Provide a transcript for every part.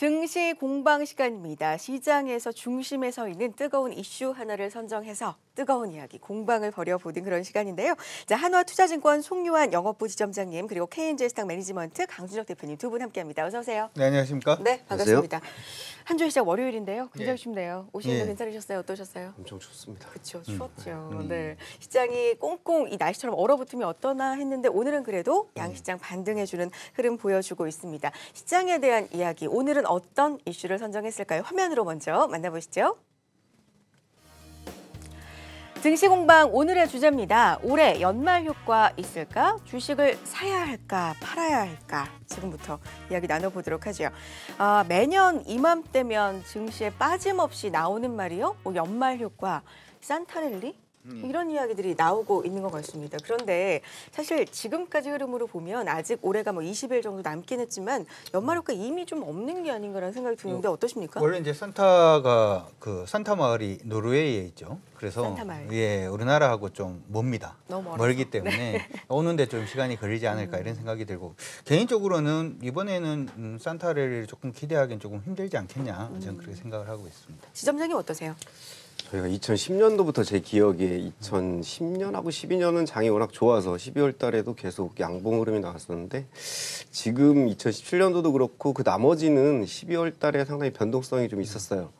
증시 공방 시간입니다. 시장에서 중심에 서 있는 뜨거운 이슈 하나를 선정해서 뜨거운 이야기 공방을 벌여보는 그런 시간인데요. 자 한화투자증권 송유환 영업부 지점장님 그리고 KNG스탁 매니지먼트 강준혁 대표님 두 분 함께합니다. 어서 오세요. 네 안녕하십니까? 네 반갑습니다. 한 주 시작 월요일인데요. 굉장히 네. 춥네요. 오시는 거 예. 괜찮으셨어요? 어떠셨어요? 엄청 춥습니다. 그렇죠 추웠죠. 네. 음. 네 시장이 꽁꽁 이 날씨처럼 얼어붙으면 어떠나 했는데 오늘은 그래도 양시장 반등해주는 흐름 보여주고 있습니다. 시장에 대한 이야기 오늘은 어떤 이슈를 선정했을까요? 화면으로 먼저 만나보시죠. 증시공방 오늘의 주제입니다. 올해 연말 효과 있을까? 주식을 사야 할까? 팔아야 할까? 지금부터 이야기 나눠보도록 하죠. 아, 매년 이맘때면 증시에 빠짐없이 나오는 말이요. 뭐 연말 효과, 산타랠리, 음. 이런 이야기들이 나오고 있는 것 같습니다. 그런데 사실 지금까지 흐름으로 보면 아직 올해가 뭐 20일 정도 남긴 했지만 연말효과 이미 좀 없는 게 아닌가라는 생각이 드는데 어떠십니까? 원래 이제 산타가 그 산타 마을이 노르웨이에 있죠. 그래서 예 우리나라하고 좀 멉니다. 너무 멀기 네. 때문에 네. 오는데 좀 시간이 걸리지 않을까 이런 음. 생각이 들고 개인적으로는 이번에는 음, 산타를 조금 기대하기는 조금 힘들지 않겠냐 저는 그렇게 생각을 하고 있습니다. 지점장님 어떠세요? 저희가 2010년도부터 제 기억에 2010년하고 12년은 장이 워낙 좋아서 12월 달에도 계속 양봉 흐름이 나왔었는데 지금 2017년도도 그렇고 그 나머지는 12월 달에 상당히 변동성이 좀 있었어요.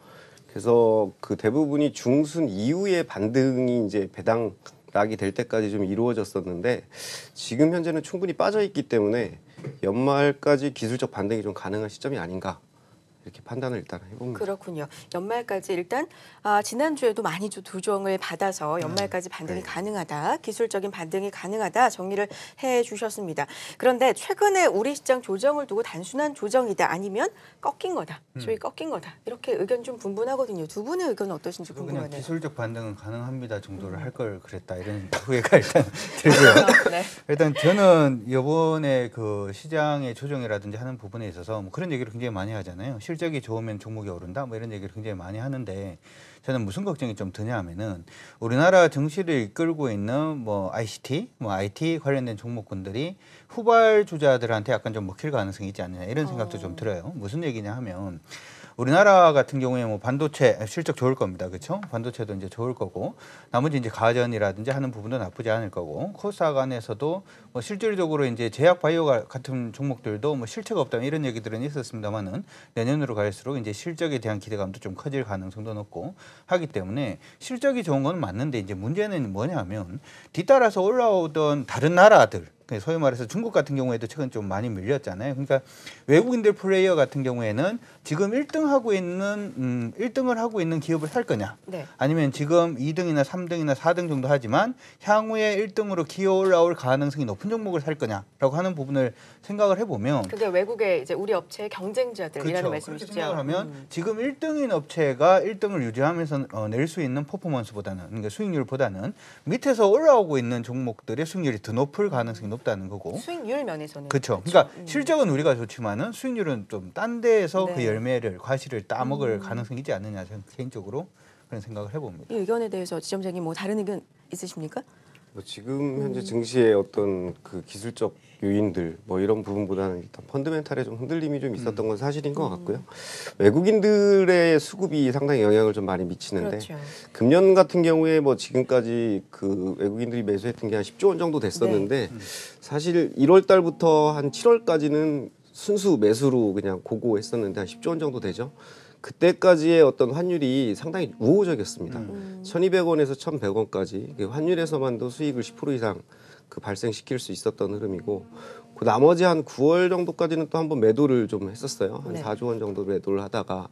그래서 그 대부분이 중순 이후에 반등이 이제 배당 락이 될 때까지 좀 이루어졌었는데 지금 현재는 충분히 빠져 있기 때문에 연말까지 기술적 반등이 좀 가능한 시점이 아닌가 이렇게 판단을 일단 해봅니다. 그렇군요. 연말까지 일단 아, 지난주에도 많이 조정을 받아서 네. 연말까지 반등이 네. 가능하다, 기술적인 반등이 가능하다 정리를 해주셨습니다. 그런데 최근에 우리 시장 조정을 두고 단순한 조정이다 아니면 꺾인 거다, 소위 음. 꺾인 거다 이렇게 의견 좀 분분하거든요. 두 분의 의견 은 어떠신지 궁금하네요. 그냥 기술적 반등은 가능합니다 정도를 음. 할걸 그랬다 이런 후회가 일단 들고요. 아, 네. 일단 저는 이번에 그 시장의 조정이라든지 하는 부분에 있어서 뭐 그런 얘기를 굉장히 많이 하잖아요. 실제 실적이 좋으면 종목이 오른다 뭐 이런 얘기를 굉장히 많이 하는데 저는 무슨 걱정이 좀 드냐 하면은 우리나라 증시를 이끌고 있는 뭐 ICT, 뭐 IT 관련된 종목군들이 후발 주자들한테 약간 좀 먹힐 가능성이 있지 않느냐 이런 생각도 어. 좀 들어요. 무슨 얘기냐 하면 우리나라 같은 경우에 뭐 반도체 실적 좋을 겁니다. 그렇죠? 반도체도 이제 좋을 거고 나머지 이제 가전이라든지 하는 부분도 나쁘지 않을 거고 코스닥 안에서도 뭐 실질적으로 이제 제약 바이오 같은 종목들도 뭐 실체가 없다 이런 얘기들은 있었습니다만은 내년으로 갈수록 이제 실적에 대한 기대감도 좀 커질 가능성도 높고 하기 때문에 실적이 좋은 건 맞는데 이제 문제는 뭐냐면 뒤따라서 올라오던 다른 나라들 네, 소위 말해서 중국 같은 경우에도 최근 좀 많이 밀렸잖아요. 그러니까 외국인들 플레이어 같은 경우에는 지금 1등 하고 있는 음, 1등을 하고 있는 기업을 살 거냐, 네. 아니면 지금 2등이나 3등이나 4등 정도 하지만 향후에 1등으로 기어 올라올 가능성이 높은 종목을 살 거냐라고 하는 부분을 생각을 해보면 그게 외국의 이제 우리 업체의 경쟁자들이라는 그렇죠. 말씀이시죠. 생각을 하면 음. 지금 1등인 업체가 1등을 유지하면서 어, 낼수 있는 퍼포먼스보다는 그러니까 수익률보다는 밑에서 올라오고 있는 종목들의 수익률이 더 높을 가능성이 높. 없다는 거고. 수익률 면에서는. 그렇죠. 그러니까 음. 실적은 우리가 좋지만은 수익률은 좀 딴 데에서 그 네. 그 열매를 과실을 따먹을 음. 가능성이 있지 않느냐 저는 개인적으로 그런 생각을 해봅니다. 이 의견에 대해서 지점장님 뭐 다른 의견 있으십니까? 뭐 지금 현재 음. 증시의 어떤 그 기술적 요인들 뭐 이런 부분보다는 일단 펀드멘탈에 좀 흔들림이 좀 있었던 음. 건 사실인 것 음. 같고요. 외국인들의 수급이 상당히 영향을 좀 많이 미치는데 그렇죠. 금년 같은 경우에 뭐 지금까지 그 외국인들이 매수했던 게 한 10조 원 정도 됐었는데 네. 사실 1월 달부터 한 7월까지는 순수 매수로 그냥 고고했었는데 한 10조 원 정도 되죠. 그때까지의 어떤 환율이 상당히 우호적이었습니다. 음. 1200원에서 음. 1100원까지 환율에서만도 수익을 10% 이상 그 발생시킬 수 있었던 흐름이고 그 나머지 한 9월 정도까지는 또 한 번 매도를 좀 했었어요. 한 네. 4조 원 정도 매도를 하다가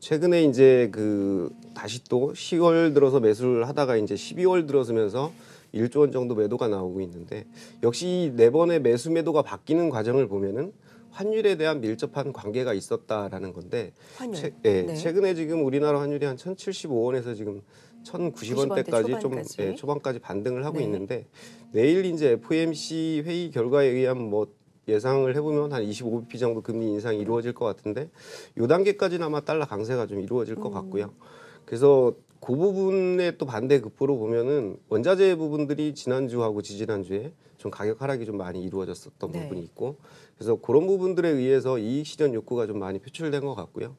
최근에 이제 그 다시 또 10월 들어서 매수를 하다가 이제 12월 들어서면서 1조 원 정도 매도가 나오고 있는데 역시 네 번의 매수 매도가 바뀌는 과정을 보면은 환율에 대한 밀접한 관계가 있었다라는 건데 최, 예, 네. 최근에 지금 우리나라 환율이 한 1,075원에서 지금 1,090원대까지 좀 예, 초반까지 반등을 하고 네. 있는데 내일 이제 FOMC 회의 결과에 의한 뭐 예상을 해보면 한 25bp 정도 금리 인상이 이루어질 것 같은데 요 단계까지는 아마 달러 강세가 좀 이루어질 것 음. 같고요. 그래서 그부분에또 반대 급부로 보면은 원자재 부분들이 지난주하고 지지난주에 좀 가격 하락이 좀 많이 이루어졌었던 네. 부분이 있고 그래서 그런 부분들에 의해서 이익 실현 욕구가 좀 많이 표출된 것 같고요.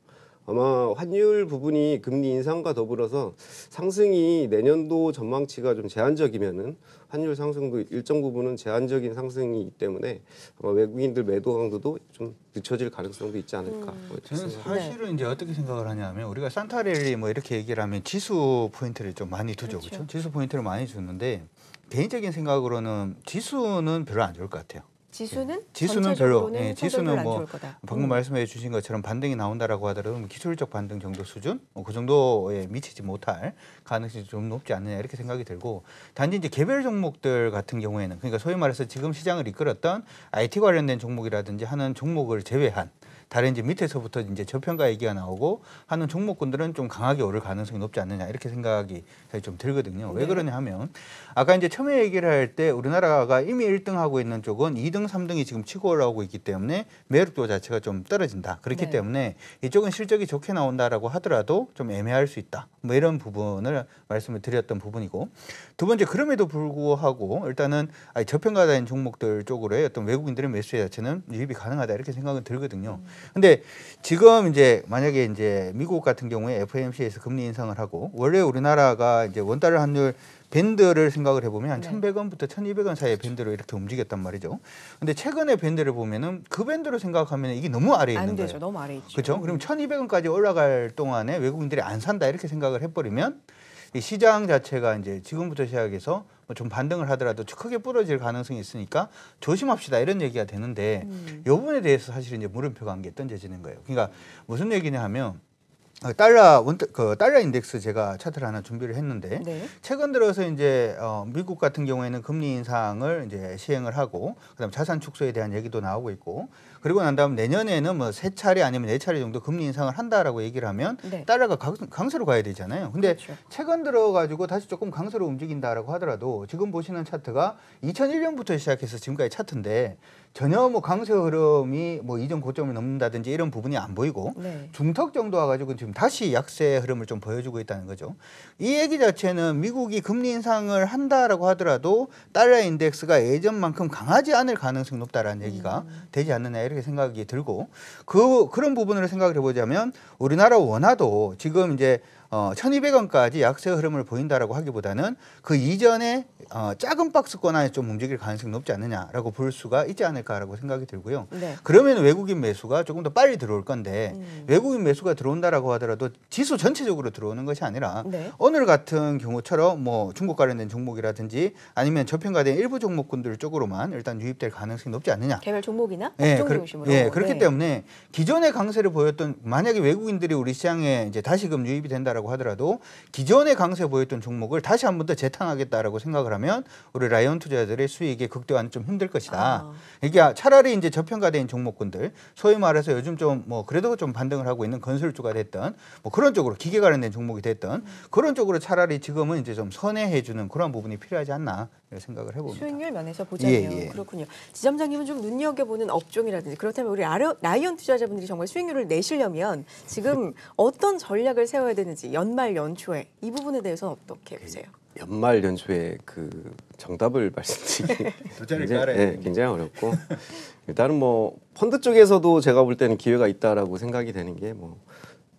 아마 환율 부분이 금리 인상과 더불어서 상승이 내년도 전망치가 좀 제한적이면은 환율 상승도 일정 부분은 제한적인 상승이기 때문에 아마 외국인들 매도 강도도 좀 늦춰질 가능성도 있지 않을까. 음. 뭐 저는 사실은 네. 이제 어떻게 생각을 하냐면 우리가 산타랠리 뭐 이렇게 얘기를 하면 지수 포인트를 좀 많이 두죠, 그렇죠? 그렇죠? 지수 포인트를 많이 주는데 개인적인 생각으로는 지수는 별로 안 좋을 것 같아요. 지수는 예. 지수는 별로 예, 지수는 뭐 방금 음. 말씀해 주신 것처럼 반등이 나온다라고 하더라도 뭐 기술적 반등 정도 수준 뭐그 정도에 미치지 못할 가능성이 좀 높지 않느냐 이렇게 생각이 들고 단지 이제 개별 종목들 같은 경우에는 그러니까 소위 말해서 지금 시장을 이끌었던 IT 관련된 종목이라든지 하는 종목을 제외한 다른 이제 밑에서부터 이제 저평가 얘기가 나오고 하는 종목군들은 좀 강하게 오를 가능성이 높지 않느냐 이렇게 생각이 사실 좀 들거든요. 네. 왜 그러냐 하면 아까 이제 처음에 얘기를 할 때 우리나라가 이미 1등 하고 있는 쪽은 2등, 3등이 지금 치고 올라오고 있기 때문에 매력도 자체가 좀 떨어진다. 그렇기 네. 때문에 이쪽은 실적이 좋게 나온다라고 하더라도 좀 애매할 수 있다. 뭐 이런 부분을 말씀을 드렸던 부분이고 두 번째 그럼에도 불구하고 일단은 저평가된 종목들 쪽으로의 어떤 외국인들의 매수 자체는 유입이 가능하다 이렇게 생각은 들거든요. 음. 근데 지금 이제 만약에 이제 미국 같은 경우에 FOMC에서 금리 인상을 하고 원래 우리나라가 이제 원달러 환율 밴드를 생각을 해보면 한 네. 1,100원부터 1,200원 사이의 밴드로 이렇게 움직였단 말이죠. 근데 최근에 밴드를 보면은 그 밴드로 생각하면 이게 너무 아래에 있는 거예요. 너무 아래 있죠. 그렇죠. 그럼 1,200원까지 음. 올라갈 동안에 외국인들이 안 산다 이렇게 생각을 해버리면 이 시장 자체가 이제 지금부터 시작해서 뭐좀 반등을 하더라도 크게 부러질 가능성이 있으니까 조심합시다 이런 얘기가 되는데 음. 요 부분에 대해서 사실 이제 물음표가 한게 던져지는 거예요. 그러니까 무슨 얘기냐 하면 아, 달러 그그 달러 인덱스 제가 차트를 하나 준비를 했는데 네. 최근 들어서 이제 어 미국 같은 경우에는 금리 인상을 이제 시행을 하고 그다음 자산 축소에 대한 얘기도 나오고 있고 그리고 난 다음 내년에는 뭐 세 차례 아니면 네 차례 정도 금리 인상을 한다라고 얘기를 하면 네. 달러가 강, 세로 가야 되잖아요. 근데 그렇죠. 최근 들어 가지고 다시 조금 강세로 움직인다라고 하더라도 지금 보시는 차트가 2001년부터 시작해서 지금까지 차트인데 전혀 뭐 강세 흐름이 뭐 이전 고점을 넘는다든지 이런 부분이 안 보이고 네. 중턱 정도 와가지고 지금 다시 약세 흐름을 좀 보여주고 있다는 거죠. 이 얘기 자체는 미국이 금리 인상을 한다라고 하더라도 달러 인덱스가 예전만큼 강하지 않을 가능성이 높다라는 얘기가 음. 되지 않느냐 이렇게 생각이 들고 그 그런 부분을 생각을 해보자면 우리나라 원화도 지금 이제 어, 1200원까지 약세 흐름을 보인다라고 하기보다는 그 이전에 어, 작은 박스권 안에 좀 움직일 가능성이 높지 않느냐라고 볼 수가 있지 않을까라고 생각이 들고요. 네. 그러면 외국인 매수가 조금 더 빨리 들어올 건데 음. 외국인 매수가 들어온다라고 하더라도 지수 전체적으로 들어오는 것이 아니라 네. 오늘 같은 경우처럼 뭐 중국 관련된 종목이라든지 아니면 저평가된 일부 종목군들 쪽으로만 일단 유입될 가능성이 높지 않느냐. 개별 종목이나 네, 업종 중심으로. 네, 그렇기 네. 때문에 기존의 강세를 보였던 만약에 외국인들이 우리 시장에 이제 다시금 유입이 된다라고 있다고 하더라도 기존에 강세 보였던 종목을 다시 한 번 더 재탕하겠다라고 생각을 하면 우리 라이온 투자들의 수익의 극대화는 좀 힘들 것이다. 아. 이게 그러니까 차라리 이제 저평가된 종목군들 소위 말해서 요즘 좀 뭐 그래도 좀 반등을 하고 있는 건설주가 됐던 뭐 그런 쪽으로 기계 관련된 종목이 됐던 음. 그런 쪽으로 차라리 지금은 이제 좀 선회해주는 그런 부분이 필요하지 않나 생각을 해봅니다. 수익률 면에서 보자면 예, 예. 그렇군요. 지점장님은 좀 눈여겨보는 업종이라든지 그렇다면 우리 라이온 투자자분들이 정말 수익률을 내시려면 지금 어떤 전략을 세워야 되는지 연말 연초에 이 부분에 대해서 어떻게 그 보세요? 연말 연초에 그 정답을 말씀드리기 굉장히, 네, 굉장히 어렵고 일단은 뭐 펀드 쪽에서도 제가 볼 때는 기회가 있다라고 생각이 되는 게 뭐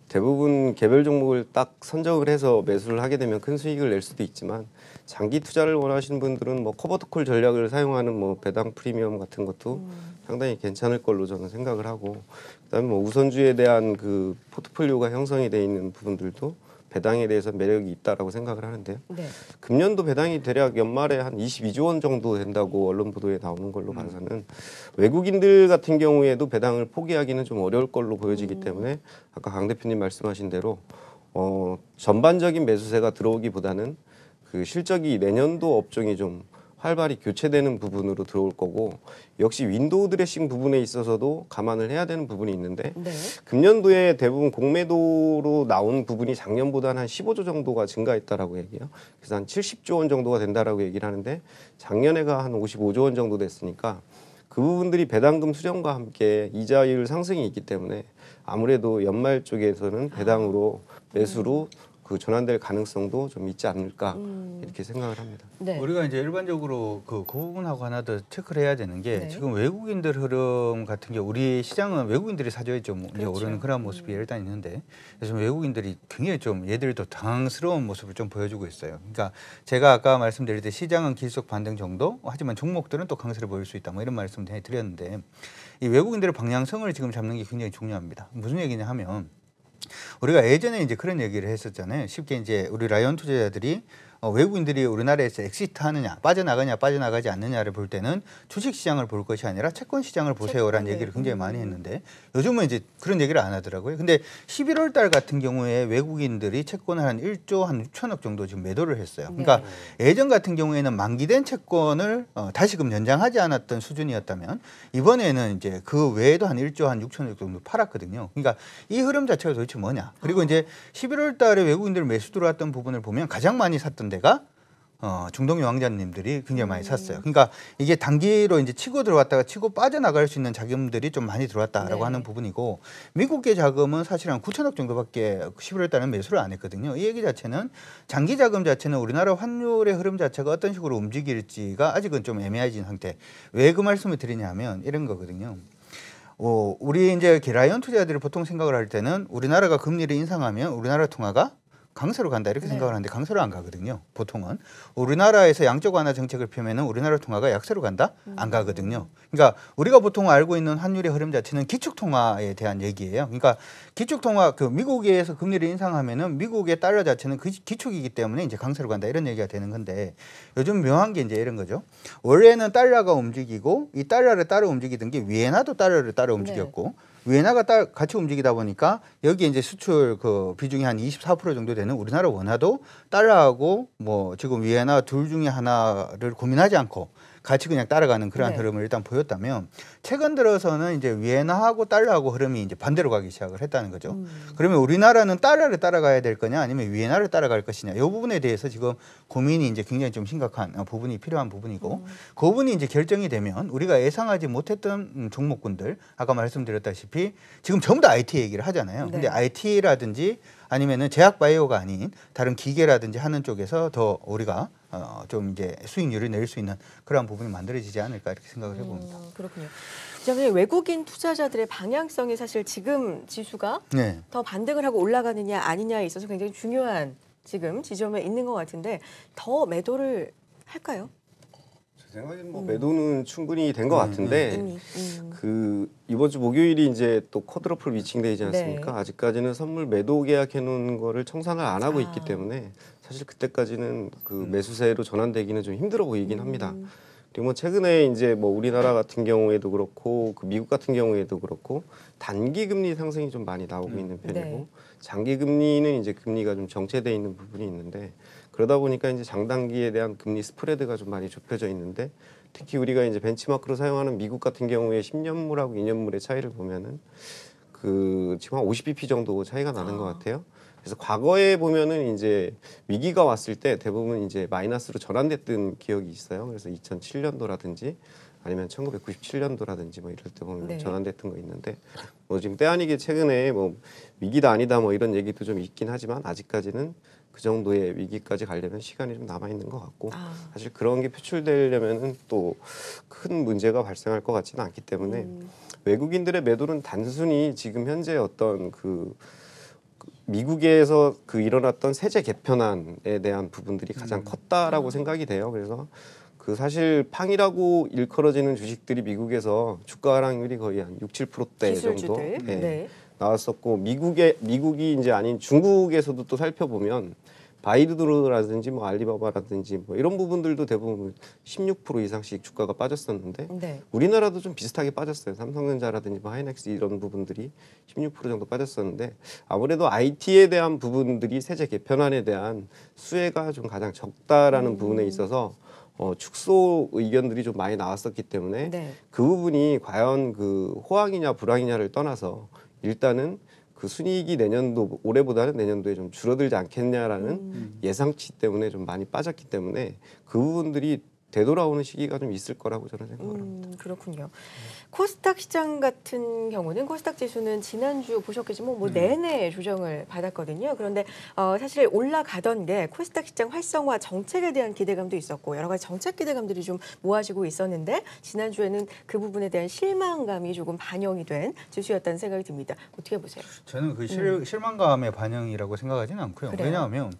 대부분 개별 종목을 딱 선정을 해서 매수를 하게 되면 큰 수익을 낼 수도 있지만 장기 투자를 원하시는 분들은 뭐 커버투콜 전략을 사용하는 뭐 배당 프리미엄 같은 것도 음. 상당히 괜찮을 걸로 저는 생각을 하고 그다음에 뭐 우선주에 대한 그 포트폴리오가 형성이 돼 있는 부분들도 배당에 대해서 매력이 있다라고 생각을 하는데요. 네. 금년도 배당이 대략 연말에 한 22조 원 정도 된다고 언론 보도에 나오는 걸로 음. 봐서는 외국인들 같은 경우에도 배당을 포기하기는 좀 어려울 걸로 보여지기 음. 때문에 아까 강 대표님 말씀하신 대로 어, 전반적인 매수세가 들어오기보다는 그 실적이 내년도 업종이 좀 활발히 교체되는 부분으로 들어올 거고 역시 윈도우 드레싱 부분에 있어서도 감안을 해야 되는 부분이 있는데 네. 금년도에 대부분 공매도로 나온 부분이 작년보다는 한 15조 정도가 증가했다라고 얘기해요. 그래서 한 70조 원 정도가 된다라고 얘기를 하는데 작년에가 한 55조 원 정도 됐으니까 그 부분들이 배당금 수령과 함께 이자율 상승이 있기 때문에 아무래도 연말 쪽에서는 배당으로 아. 매수로 음. 그 전환될 가능성도 좀 있지 않을까 음. 이렇게 생각을 합니다. 네. 우리가 이제 일반적으로 그 고분하고 그 하나 더 체크를 해야 되는 게 네. 지금 외국인들 흐름 같은 게 우리 시장은 외국인들이 사줘야 좀 그렇죠. 오르는 그런 모습이 음. 일단 있는데 요즘 외국인들이 굉장히 좀 얘들도 당황스러운 모습을 좀 보여주고 있어요. 그러니까 제가 아까 말씀드릴 때 시장은 기속 반등 정도 하지만 종목들은 또 강세를 보일 수 있다 뭐 이런 말씀을 드렸는데 이 외국인들의 방향성을 지금 잡는 게 굉장히 중요합니다. 무슨 얘기냐 하면 우리가 예전에 이제 그런 얘기를 했었잖아요. 쉽게 이제 우리 라이온 투자자들이 어, 외국인들이 우리나라에서 엑시트하느냐 빠져나가냐 빠져나가지 않느냐를 볼 때는 주식시장을 볼 것이 아니라 채권시장을 보세요라는 채권, 얘기를 네. 굉장히 많이 음. 했는데 요즘은 이제 그런 얘기를 안 하더라고요. 근데 11월 달 같은 경우에 외국인들이 채권을 한 1조 한 6천억 정도 지금 매도를 했어요. 그러니까 네. 예전 같은 경우에는 만기된 채권을 어, 다시금 연장하지 않았던 수준이었다면 이번에는 이제 그 외에도 한 1조 한 6천억 정도 팔았거든요. 그러니까 이 흐름 자체가 도대체 뭐냐. 그리고 어. 이제 11월 달에 외국인들 매수 들어왔던 부분을 보면 가장 많이 샀던 데 대가 어, 중동 유학자님들이 굉장히 많이 샀어요. 그러니까 이게 단기로 이제 치고 들어왔다가 치고 빠져나갈 수 있는 자금들이 좀 많이 들어왔다라고 네. 하는 부분이고 미국계 자금은 사실 한 9천억 정도밖에 11월 달에 매수를 안 했거든요. 이 얘기 자체는 장기 자금 자체는 우리나라 환율의 흐름 자체가 어떤 식으로 움직일지가 아직은 좀 애매해진 상태. 왜 그 말씀을 드리냐면 이런 거거든요. 어, 우리 이제 라이언 투자들이 보통 생각을 할 때는 우리나라가 금리를 인상하면 우리나라 통화가 강세로 간다 이렇게 네. 생각을 하는데 강세로 안 가거든요. 보통은 우리나라에서 양적 완화 정책을 펴면은 우리나라 통화가 약세로 간다 음. 안 가거든요. 그러니까 우리가 보통 알고 있는 환율의 흐름 자체는 기축 통화에 대한 얘기예요. 그러니까 기축 통화 그 미국에서 금리를 인상하면은 미국의 달러 자체는 그 기축이기 때문에 이제 강세로 간다 이런 얘기가 되는 건데 요즘 묘한 게 이제 이런 거죠. 원래는 달러가 움직이고 이 달러를 따로 움직이던 게 위에나도 달러를 따로 네. 움직였고 네. 위안화가 따, 같이 움직이다 보니까 여기에 이제 수출 그 비중이 한 24% 정도 되는 우리나라 원화도 달러하고 뭐 지금 위안화 둘 중에 하나를 고민하지 않고 같이 그냥 따라가는 그러한 네. 흐름을 일단 보였다면 최근 들어서는 이제 위엔화하고 달러하고 흐름이 이제 반대로 가기 시작을 했다는 거죠. 음. 그러면 우리나라는 달러를 따라가야 될 거냐 아니면 위엔화를 따라갈 것이냐 이 부분에 대해서 지금 고민이 이제 굉장히 좀 심각한 부분이 필요한 부분이고 음. 그 부분이 이제 결정이 되면 우리가 예상하지 못했던 종목군들 아까 말씀드렸다시피 지금 전부 다 IT 얘기를 하잖아요. 네. 근데 IT라든지 아니면은 제약 바이오가 아닌 다른 기계라든지 하는 쪽에서 더 우리가 어, 좀 이제 수익률을 낼 수 있는 그런 부분이 만들어지지 않을까 이렇게 생각을 해봅니다. 음, 그렇군요. 기자님 외국인 투자자들의 방향성이 사실 지금 지수가 네. 더 반등을 하고 올라가느냐 아니냐에 있어서 굉장히 중요한 지금 지점에 있는 것 같은데 더 매도를 할까요? 생각에는 뭐 음. 매도는 충분히 된것 음, 같은데 음, 음, 음. 그 이번 주 목요일이 이제 또 쿼드러플 위칭 데이지 네. 않습니까? 네. 아직까지는 선물 매도 계약해 놓은 거를 청산을 안 하고 아. 있기 때문에 사실 그때까지는 그 음. 매수세로 전환되기는 좀 힘들어 보이긴 합니다. 그리고 뭐 최근에 이제 뭐 우리나라 같은 경우에도 그렇고 그 미국 같은 경우에도 그렇고 단기 금리 상승이 좀 많이 나오고 있는 편이고 네. 장기 금리는 이제 금리가 좀 정체돼 있는 부분이 있는데 그러다 보니까 이제 장단기에 대한 금리 스프레드가 좀 많이 좁혀져 있는데 특히 우리가 이제 벤치마크로 사용하는 미국 같은 경우에 10년물하고 2년물의 차이를 보면은 그 지금 한 50bp 정도 차이가 나는 아. 것 같아요. 그래서 과거에 보면은 이제 위기가 왔을 때 대부분 이제 마이너스로 전환됐던 기억이 있어요. 그래서 2007년도라든지 아니면 1997년도라든지 뭐 이럴 때 보면 네. 전환됐던 거 있는데 뭐 지금 때 아니게 최근에 뭐 위기다 아니다 뭐 이런 얘기도 좀 있긴 하지만 아직까지는 그 정도의 위기까지 가려면 시간이 좀 남아 있는 것 같고 아. 사실 그런 게 표출되려면은 또 큰 문제가 발생할 것 같지는 않기 때문에 음. 외국인들의 매도는 단순히 지금 현재 어떤 그, 그 미국에서 그 일어났던 세제 개편안에 대한 부분들이 가장 음. 컸다라고 음. 생각이 돼요. 그래서 그 사실 팡이라고 일컬어지는 주식들이 미국에서 주가 하락률이 거의 한 6, 7%대 정도 네. 네. 나왔었고 미국에 미국이 이제 아닌 중국에서도 또 살펴보면 바이드로라든지 뭐 알리바바라든지 뭐 이런 부분들도 대부분 16% 이상씩 주가가 빠졌었는데 네. 우리나라도 좀 비슷하게 빠졌어요. 삼성전자라든지 뭐 하이닉스 이런 부분들이 16% 정도 빠졌었는데 아무래도 IT에 대한 부분들이 세제 개편안에 대한 수혜가 좀 가장 적다라는 음. 부분에 있어서 어, 축소 의견들이 좀 많이 나왔었기 때문에 네. 그 부분이 과연 그 호황이냐 불황이냐를 떠나서 일단은 그 순이익이 내년도 올해보다는 내년도에 좀 줄어들지 않겠냐라는 음. 예상치 때문에 좀 많이 빠졌기 때문에 그 부분들이 되돌아오는 시기가 좀 있을 거라고 저는 생각을 음, 합니다. 음, 그렇군요. 네. 코스닥 시장 같은 경우는 코스닥 지수는 지난주 보셨겠지만 뭐 네. 내내 조정을 받았거든요. 그런데 어, 사실 올라가던 게 코스닥 시장 활성화 정책에 대한 기대감도 있었고 여러 가지 정책 기대감들이 좀 모아지고 있었는데 지난주에는 그 부분에 대한 실망감이 조금 반영이 된 지수였다는 생각이 듭니다. 어떻게 보세요? 저는 그 음. 실, 음. 실망감의 반영이라고 생각하지는 않고요. 그래요? 왜냐하면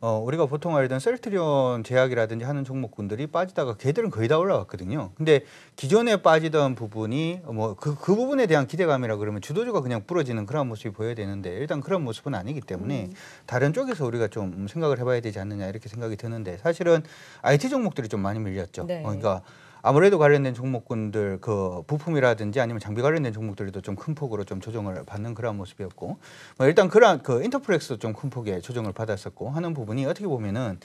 어, 우리가 보통 알던 셀트리온 제약이라든지 하는 종목군들이 빠지다가 걔들은 거의 다 올라왔거든요. 근데 기존에 빠지던 부분이 뭐그그 그 부분에 대한 기대감이라 그러면 주도주가 그냥 부러지는 그런 모습이 보여야 되는데 일단 그런 모습은 아니기 때문에 음. 다른 쪽에서 우리가 좀 생각을 해봐야 되지 않느냐 이렇게 생각이 드는데 사실은 IT 종목들이 좀 많이 밀렸죠. 네. 어, 그러니까 아무래도 관련된 종목군들 그 부품이라든지 아니면 장비 관련된 종목들도 좀 큰 폭으로 좀 조정을 받는 그런 모습이었고 뭐 일단 그런 그인터플렉스도좀 큰 폭의 조정을 받았었고 하는 부분이 어떻게 보면은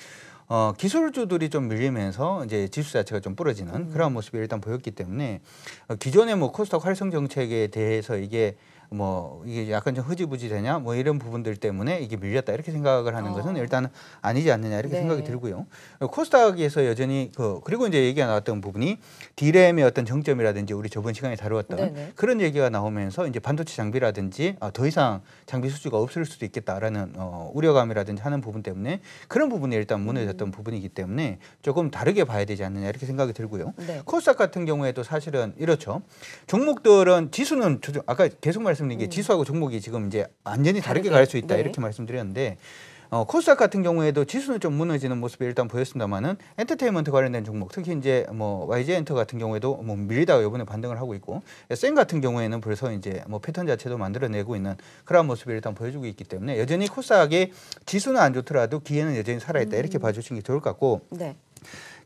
어, 기술주들이 좀 밀리면서 이제 지수 자체가 좀 부러지는 그런 음. 모습이 일단 보였기 때문에 어, 기존의 뭐 코스닥 활성 정책에 대해서 이게 뭐 이게 약간 좀 흐지부지 되냐 뭐 이런 부분들 때문에 이게 밀렸다 이렇게 생각을 하는 어. 것은 일단 아니지 않느냐 이렇게 네. 생각이 들고요. 코스닥에서 여전히 그 그리고 이제 얘기가 나왔던 부분이 디램의 어떤 정점이라든지 우리 저번 시간에 다루었던 네네. 네. 그런 얘기가 나오면서 이제 반도체 장비라든지 아, 더 이상 장비 수주가 없을 수도 있겠다라는 어, 우려감이라든지 하는 부분 때문에 그런 부분이 일단 무너졌던 음. 부분이기 때문에 조금 다르게 봐야 되지 않느냐 이렇게 생각이 들고요. 네. 코스닥 같은 경우에도 사실은 이렇죠. 종목들은 지수는 아까 계속 말씀 말씀드린 게 음. 지수하고 종목이 지금 이제 완전히 다르게 갈 수 있다 네. 이렇게 말씀드렸는데 어, 코스닥 같은 경우에도 지수는 좀 무너지는 모습이 일단 보였습니다만은 엔터테인먼트 관련된 종목 특히 이제 뭐 YG 엔터 같은 경우에도 뭐 밀리다가 이번에 반등을 하고 있고 센 같은 경우에는 벌써 이제 뭐 패턴 자체도 만들어내고 있는 그러한 모습이 일단 보여주고 있기 때문에 여전히 코스닥의 지수는 안 좋더라도 기회는 여전히 살아있다 이렇게 음. 봐주시는 게 좋을 것 같고 네.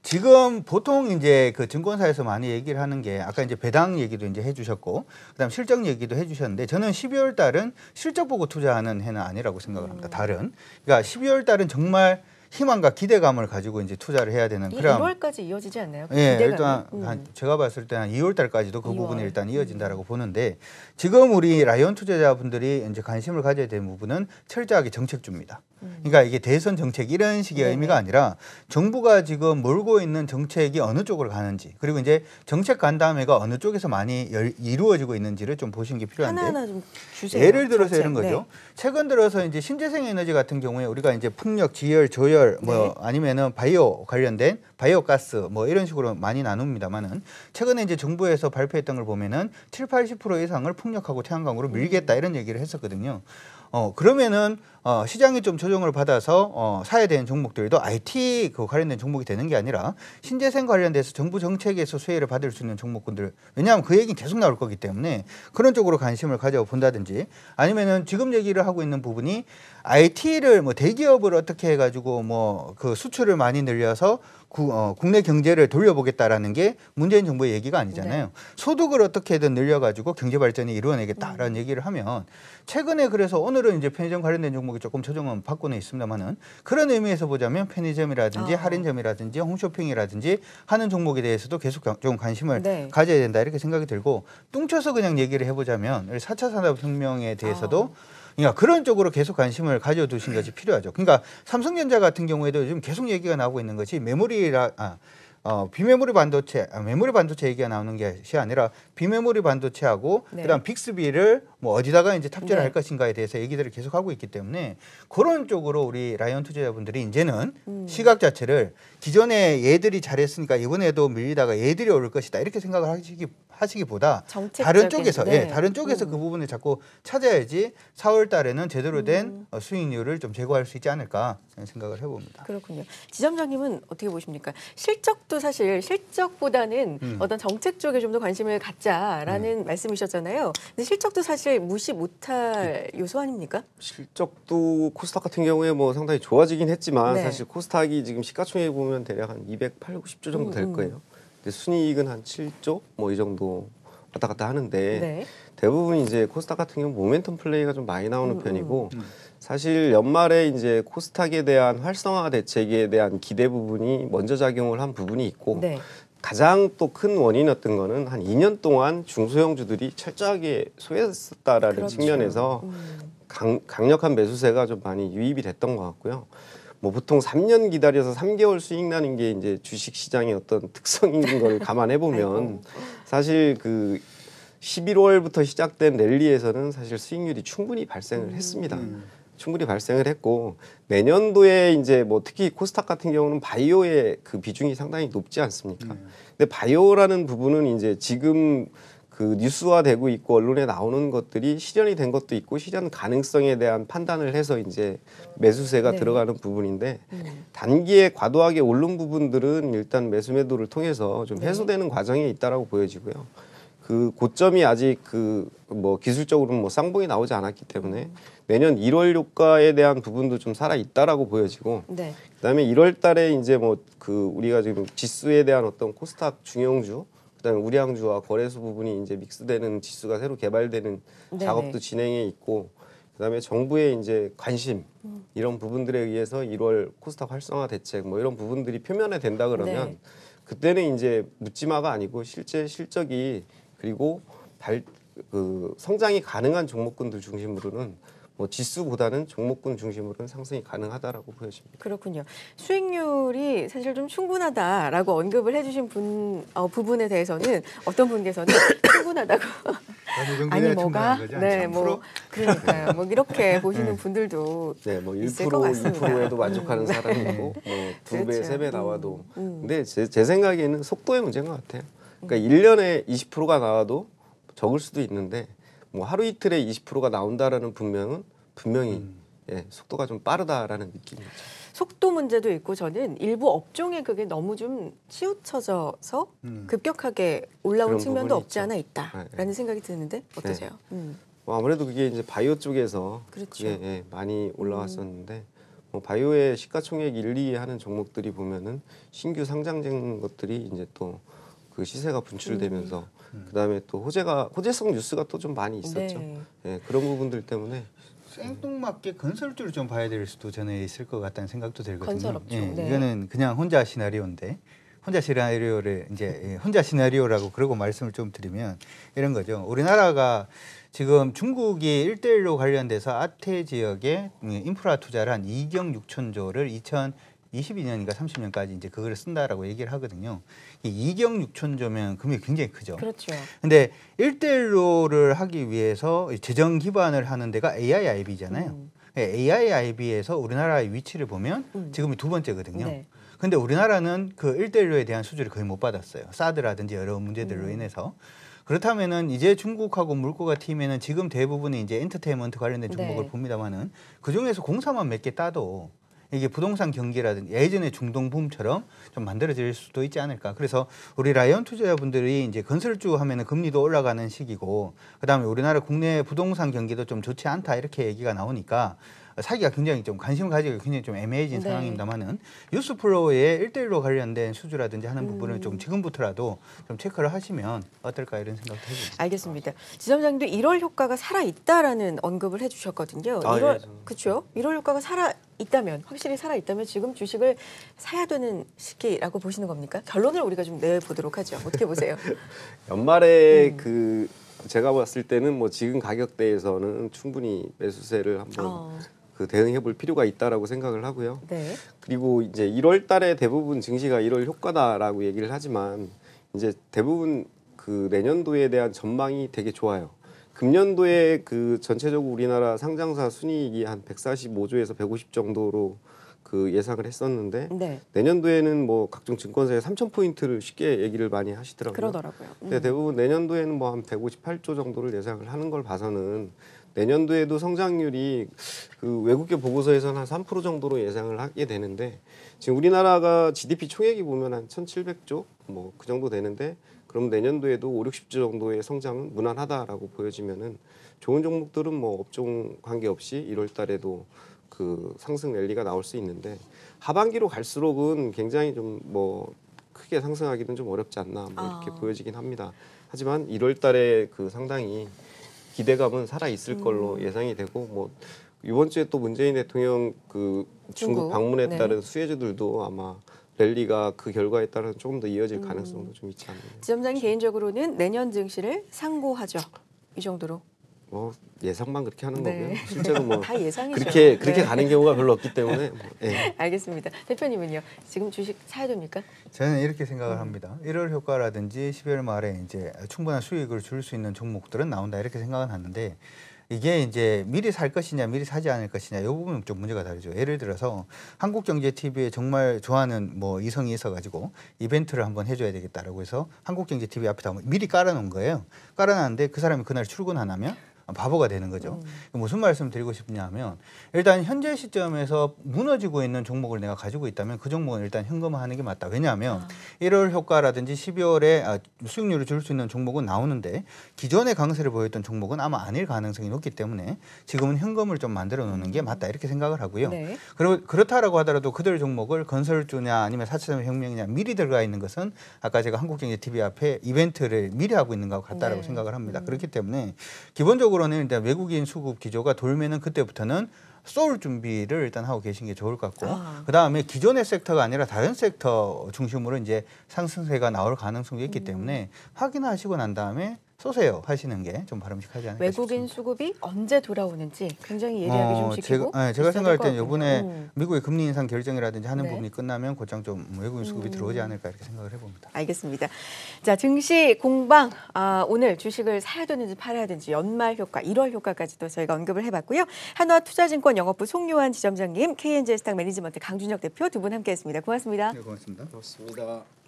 지금 보통 이제 그 증권사에서 많이 얘기를 하는 게 아까 이제 배당 얘기도 이제 해주셨고 그다음 실적 얘기도 해주셨는데 저는 12월 달은 실적 보고 투자하는 해는 아니라고 생각을 합니다. 다른 그러니까 12월 달은 정말 희망과 기대감을 가지고 이제 투자를 해야 되는 그런 1월까지 이어지지 않나요? 그 예, 일단 음. 한 제가 봤을 때 한 2월 달까지도 그 2월. 부분이 일단 이어진다라고 음. 보는데 지금 우리 라이온 투자자분들이 이제 관심을 가져야 될 부분은 철저하게 정책주입니다. 그러니까 이게 대선 정책 이런 식의 네네. 의미가 아니라 정부가 지금 몰고 있는 정책이 어느 쪽으로 가는지 그리고 이제 정책 간담회가 어느 쪽에서 많이 열, 이루어지고 있는지를 좀 보시는 게 필요한데 하나하나 좀 주세요. 예를 들어서 정책. 이런 거죠. 네. 최근 들어서 이제 신재생 에너지 같은 경우에 우리가 이제 풍력, 지열, 조열 뭐 네. 아니면은 바이오 관련된 바이오 가스 뭐 이런 식으로 많이 나눕니다만은 최근에 이제 정부에서 발표했던 걸 보면은 7, 80% 이상을 풍력하고 태양광으로 밀겠다 음. 이런 얘기를 했었거든요. 어 그러면은 어, 시장이 좀 조정을 받아서 어, 사야 되는 종목들도 IT 그 관련된 종목이 되는 게 아니라 신재생 관련돼서 정부 정책에서 수혜를 받을 수 있는 종목군들 왜냐하면 그 얘기는 계속 나올 거기 때문에 그런 쪽으로 관심을 가져본다든지 아니면은 지금 얘기를 하고 있는 부분이 IT를 뭐 대기업을 어떻게 해가지고 뭐 그 수출을 많이 늘려서 구, 어, 국내 경제를 돌려보겠다라는 게 문재인 정부의 얘기가 아니잖아요. 네. 소득을 어떻게든 늘려가지고 경제 발전이 이루어내겠다라는 음. 얘기를 하면 최근에 그래서 오늘은 이제 편의점 관련된 종목 여기 조금 조정은 바꾸는 있습니다만은 그런 의미에서 보자면 편의점이라든지 아. 할인점이라든지 홈쇼핑이라든지 하는 종목에 대해서도 계속 좀 관심을 네. 가져야 된다 이렇게 생각이 들고 뚱쳐서 그냥 얘기를 해보자면 4차 산업혁명에 대해서도 아. 그러니까 그런 쪽으로 계속 관심을 가져두신 것이 필요하죠. 그러니까 삼성전자 같은 경우에도 요즘 계속 얘기가 나오고 있는 것이 메모리라 아, 어, 비메모리 반도체, 아, 메모리 반도체 얘기가 나오는 것이 아니라 비메모리 반도체하고 네. 그다음 빅스비를 뭐 어디다가 이제 탑재를 네. 할 것인가에 대해서 얘기들을 계속 하고 있기 때문에 그런 쪽으로 우리 라이언 투자자분들이 이제는 음. 시각 자체를 기존에 얘들이 잘했으니까 이번에도 밀리다가 얘들이 오를 것이다 이렇게 생각을 하시기 하시기보다 정책적인, 다른 쪽에서 예, 네. 다른 쪽에서 음. 그 부분을 자꾸 찾아야지 4월 달에는 제대로 된 음. 어, 수익률을 좀 제고할 수 있지 않을까 생각을 해봅니다. 그렇군요. 지점장님은 어떻게 보십니까? 실적도 사실 실적보다는 음. 어떤 정책 쪽에 좀 더 관심을 갖자라는 음. 말씀이셨잖아요. 근데 실적도 사실 무시 못할 음. 요소 아닙니까? 실적도 코스닥 같은 경우에 뭐 상당히 좋아지긴 했지만 네. 사실 코스닥이 지금 시가총액 보면 대략 한 280조 정도 될 음, 거예요. 그 순이익은 한 7조 뭐 이 정도 왔다 갔다 하는데 네. 대부분 이제 코스닥 같은 경우 모멘텀 플레이가 좀 많이 나오는 음, 음, 편이고 음. 사실 연말에 이제 코스닥에 대한 활성화 대책에 대한 기대 부분이 먼저 작용을 한 부분이 있고 네. 가장 또 큰 원인이었던 거는 한 2년 동안 중소형주들이 철저하게 소외됐었다라는 그렇죠. 측면에서 음. 강, 강력한 매수세가 좀 많이 유입이 됐던 것 같고요. 뭐 보통 3년 기다려서 3개월 수익 나는 게 이제 주식 시장의 어떤 특성인 걸 감안해 보면 사실 그 11월부터 시작된 랠리에서는 사실 수익률이 충분히 발생을 음. 했습니다. 음. 충분히 발생을 했고 내년도에 이제 뭐 특히 코스닥 같은 경우는 바이오의 그 비중이 상당히 높지 않습니까? 네. 근데 바이오라는 부분은 이제 지금 그 뉴스화되고 있고 언론에 나오는 것들이 실현이 된 것도 있고 실현 가능성에 대한 판단을 해서 이제 매수세가 네. 들어가는 부분인데 네. 단기에 과도하게 오른 부분들은 일단 매수 매도를 통해서 좀 네. 해소되는 네. 과정에 있다라고 보여지고요. 그 고점이 아직 그 뭐 기술적으로는 뭐 쌍봉이 나오지 않았기 때문에 내년 1월 효과에 대한 부분도 좀 살아 있다라고 보여지고 네. 그다음에 1월 달에 이제 뭐 그 우리가 지금 지수에 대한 어떤 코스닥 중형주 그다음에 우량주와 거래소 부분이 이제 믹스되는 지수가 새로 개발되는 네 작업도 진행해 있고 그다음에 정부의 이제 관심 음. 이런 부분들에 의해서 1월 코스닥 활성화 대책 뭐 이런 부분들이 표면에 된다 그러면 네. 그때는 이제 묻지마가 아니고 실제 실적이 그리고 발, 그 성장이 가능한 종목군들 중심으로는 뭐 지수보다는 종목군 중심으로는 상승이 가능하다라고 보여집니다. 그렇군요. 수익률이 사실 좀 충분하다라고 언급을 해주신 분 어, 부분에 대해서는 어떤 분께서는 충분하다고 아니 뭐가 네뭐 그러니까요. 뭐 이렇게 네. 보시는 분들도 네, 뭐 1%, 2%에도 만족하는 음. 사람이 고 네. 뭐두 배, 그렇죠. 세배 나와도 음. 음. 근데 제, 제 생각에는 속도의 문제인 것 같아요. 그러니까 음. 1년에 20%가 나와도 적을 수도 있는데 뭐 하루 이틀에 20%가 나온다라는 분명은 분명히 음. 예, 속도가 좀 빠르다라는 느낌이죠. 속도 문제도 있고 저는 일부 업종에 그게 너무 좀 치우쳐져서 음. 급격하게 올라온 측면도 없지 있죠. 않아 네, 있다라는 네, 생각이 드는데 네. 어떠세요? 네. 음. 뭐 아무래도 그게 이제 바이오 쪽에서 그렇죠. 예, 예, 많이 올라왔었는데 음. 뭐 바이오의 시가총액 1, 2 하는 종목들이 보면은 신규 상장된 것들이 이제 또 그 시세가 분출되면서 음. 음. 그다음에 또 호재가 호재성 뉴스가 또 좀 많이 있었죠. 네. 예, 그런 부분들 때문에 생뚱맞게 건설주를 좀 봐야 될 수도 저는 있을 것 같다는 생각도 들거든요. 건설업 예, 네. 이거는 그냥 혼자 시나리오인데 혼자 시나리오를 이제 예, 혼자 시나리오라고 그러고 말씀을 좀 드리면 이런 거죠. 우리나라가 지금 중국이 일대일로 관련돼서 아태 지역에 음, 인프라 투자를 한 2경 6천조를 22년인가 30년까지 이제 그걸 쓴다라고 얘기를 하거든요. 이 2경 6천 조면 금액이 굉장히 크죠. 그렇죠. 근데 1대1로를 하기 위해서 재정 기반을 하는 데가 AIIB잖아요. 음. 예, AIIB에서 우리나라의 위치를 보면 음. 지금이 두 번째거든요. 네. 근데 우리나라는 그일대일로에 대한 수주를 거의 못 받았어요. 사드라든지 여러 문제들로 음. 인해서. 그렇다면은 이제 중국하고 물고가 팀에는 지금 대부분의 이제 엔터테인먼트 관련된 종목을 네. 봅니다만은 그 중에서 공사만 몇 개 따도 이게 부동산 경기라든지 예전의 중동 붐처럼 좀 만들어질 수도 있지 않을까. 그래서 우리 라이언 투자자분들이 이제 건설주 하면은 금리도 올라가는 시기고 그다음에 우리나라 국내 부동산 경기도 좀 좋지 않다 이렇게 얘기가 나오니까 사기가 굉장히 좀 관심 가지기 굉장히 좀 애매해진 네. 상황입니다만은 뉴스 플로우에 일대일로 관련된 수주라든지 하는 부분을 좀 음. 지금부터라도 좀 체크를 하시면 어떨까 이런 생각도 해봅니다. 알겠습니다. 지점장도 1월 효과가 살아 있다라는 언급을 해주셨거든요. 아, 1월 예, 그렇죠? 1월 효과가 살아 있다면 확실히 살아 있다면 지금 주식을 사야 되는 시기라고 보시는 겁니까? 결론을 우리가 좀 내보도록 하죠. 어떻게 보세요? 연말에 음. 그 제가 봤을 때는 뭐 지금 가격대에서는 충분히 매수세를 한번 어. 그 대응해 볼 필요가 있다라고 생각을 하고요. 네. 그리고 이제 1월 달에 대부분 증시가 1월 효과다라고 얘기를 하지만 이제 대부분 그 내년도에 대한 전망이 되게 좋아요. 금년도에 그 전체적으로 우리나라 상장사 순이익이 한 145조에서 150 정도로 그 예상을 했었는데 네. 내년도에는 뭐 각종 증권사에 3천 포인트를 쉽게 얘기를 많이 하시더라고요. 그러더라고요. 근데 음. 대부분 내년도에는 뭐 한 158조 정도를 예상을 하는 걸 봐서는 내년도에도 성장률이 그 외국계 보고서에서는 한 3% 정도로 예상을 하게 되는데 지금 우리나라가 GDP 총액이 보면 한 1,700조 뭐 그 정도 되는데 그럼 내년도에도 5, 6 0주 정도의 성장은 무난하다라고 보여지면은 좋은 종목들은 뭐 업종 관계없이 1월 달에도 그 상승 랠리가 나올 수 있는데 하반기로 갈수록은 굉장히 좀 뭐 크게 상승하기는 좀 어렵지 않나 뭐 이렇게 아. 보여지긴 합니다. 하지만 1월 달에 그 상당히 기대감은 살아 있을 음. 걸로 예상이 되고 뭐 이번 주에 또 문재인 대통령 그 중국, 중국 방문에 네. 따른 수혜주들도 아마 랠리가 그 결과에 따라서 조금 더 이어질 가능성도 좀 있지 않나요? 지점장님 개인적으로는 내년 증시를 상고하죠. 이 정도로. 뭐 예상만 그렇게 하는 네. 거고요. 실제로 뭐다 예상이죠. 그렇게 그렇게 네. 가는 경우가 별로 없기 때문에. 뭐, 예. 알겠습니다. 대표님은요. 지금 주식 사야 됩니까? 저는 이렇게 생각을 음. 합니다. 1월 효과라든지 12월 말에 이제 충분한 수익을 줄 수 있는 종목들은 나온다 이렇게 생각은 하는데 이게 이제 미리 살 것이냐 미리 사지 않을 것이냐 이 부분은 좀 문제가 다르죠. 예를 들어서 한국경제TV에 정말 좋아하는 뭐 이성이 있어가지고 이벤트를 한번 해줘야 되겠다라고 해서 한국경제TV 앞에다 미리 깔아놓은 거예요. 깔아놨는데 그 사람이 그날 출근 안 하면 바보가 되는 거죠. 음. 무슨 말씀 드리고 싶냐면 하 일단 현재 시점에서 무너지고 있는 종목을 내가 가지고 있다면 그 종목은 일단 현금화하는 게 맞다. 왜냐하면 아. 1월 효과라든지 12월에 아, 수익률을 줄 수 있는 종목은 나오는데 기존의 강세를 보였던 종목은 아마 아닐 가능성이 높기 때문에 지금은 현금을 좀 만들어 놓는 게 음. 맞다 이렇게 생각을 하고요. 네. 그리고 그렇다라고 하더라도 그들 종목을 건설주냐 아니면 사채점 혁명이냐 미리 들어가 있는 것은 아까 제가 한국경제TV 앞에 이벤트를 미리 하고 있는 것 같다라고 네. 생각을 합니다. 음. 그렇기 때문에 기본적으로 기본적으로는 일단 외국인 수급 기조가 돌면은 그때부터는 쏠 준비를 일단 하고 계신 게 좋을 것 같고 아. 그다음에 기존의 섹터가 아니라 다른 섹터 중심으로 이제 상승세가 나올 가능성이 있기 음. 때문에 확인하시고 난 다음에 쏘세요 하시는 게 좀 바람직하지 않을까 외국인 싶습니다. 수급이 언제 돌아오는지 굉장히 예리하게 어, 좀 지키고 제가, 네, 제가 생각할 때는 이번에 음. 미국의 금리 인상 결정이라든지 하는 네. 부분이 끝나면 곧장 좀 외국인 수급이 음. 들어오지 않을까 이렇게 생각을 해봅니다. 알겠습니다. 자 증시 공방 아, 오늘 주식을 사야 되는지 팔아야 되는지 연말 효과 1월 효과까지도 저희가 언급을 해봤고요. 한화투자증권 영업부 송요한 지점장님 KNG 스탁 매니지먼트 강준혁 대표 두 분 함께했습니다. 고맙습니다. 네, 고맙습니다. 고맙습니다.